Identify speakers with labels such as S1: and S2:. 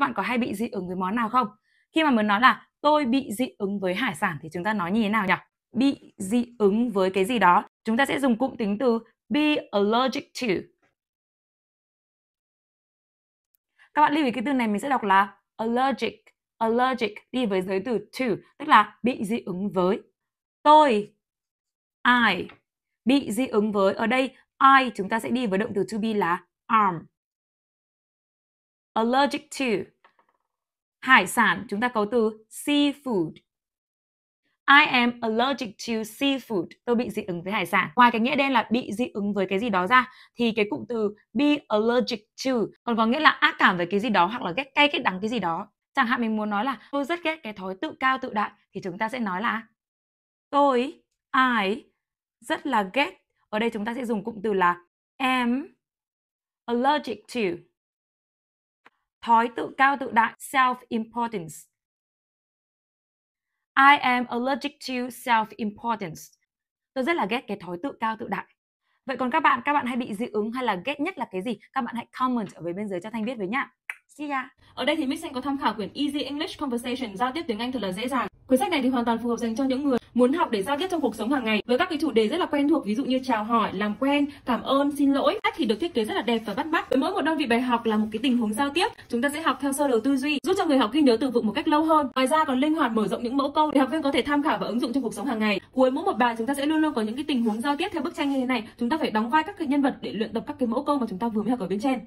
S1: các bạn có hay bị dị ứng với món nào không khi mà muốn nói là tôi bị dị ứng với hải sản thì chúng ta nói như thế nào nhỉ bị dị ứng với cái gì đó chúng ta sẽ dùng cụm tính từ be allergic to các bạn lưu ý cái từ này mình sẽ đọc là allergic allergic đi với giới từ to tức là bị dị ứng với tôi I bị dị ứng với ở đây I chúng ta sẽ đi với động từ to be là arm allergic to. Hải sản chúng ta có từ seafood. I am allergic to seafood. Tôi bị dị ứng với hải sản. Ngoài cái nghĩa đen là bị dị ứng với cái gì đó ra thì cái cụm từ be allergic to còn có nghĩa là ác cảm với cái gì đó hoặc là ghét cay ghét đắng cái gì đó. Chẳng hạn mình muốn nói là tôi rất ghét cái thói tự cao tự đại thì chúng ta sẽ nói là tôi, I rất là ghét. Ở đây chúng ta sẽ dùng cụm từ là am allergic to thói tự cao tự đại self-importance. I am allergic to self-importance. Tôi rất là ghét cái thói tự cao tự đại. Vậy còn các bạn, các bạn hay bị dị ứng hay là ghét nhất là cái gì? Các bạn hãy comment ở bên bên dưới cho Thanh biết với nhá. See ya.
S2: Ở đây thì miss xanh có tham khảo quyển Easy English Conversation
S1: giao tiếp tiếng Anh thật là dễ dàng. Quyển sách này thì hoàn toàn phù hợp dành cho những
S2: người muốn học để giao tiếp trong cuộc sống hàng ngày với các cái chủ đề rất là quen thuộc ví dụ như chào hỏi làm quen cảm ơn xin lỗi cách thì được thiết kế rất là đẹp và bắt mắt với mỗi một đơn vị bài học là một cái tình huống giao tiếp chúng ta sẽ học theo sơ đồ tư duy giúp cho người học ghi nhớ từ vựng một cách lâu hơn ngoài ra còn linh hoạt mở rộng những mẫu câu để học viên có thể tham khảo và ứng dụng
S1: trong cuộc sống hàng ngày cuối mỗi một bài chúng ta sẽ luôn luôn có những cái tình huống giao tiếp theo bức tranh như thế này chúng ta phải đóng vai các cái nhân vật để luyện tập các cái mẫu câu mà chúng ta vừa mới học ở bên trên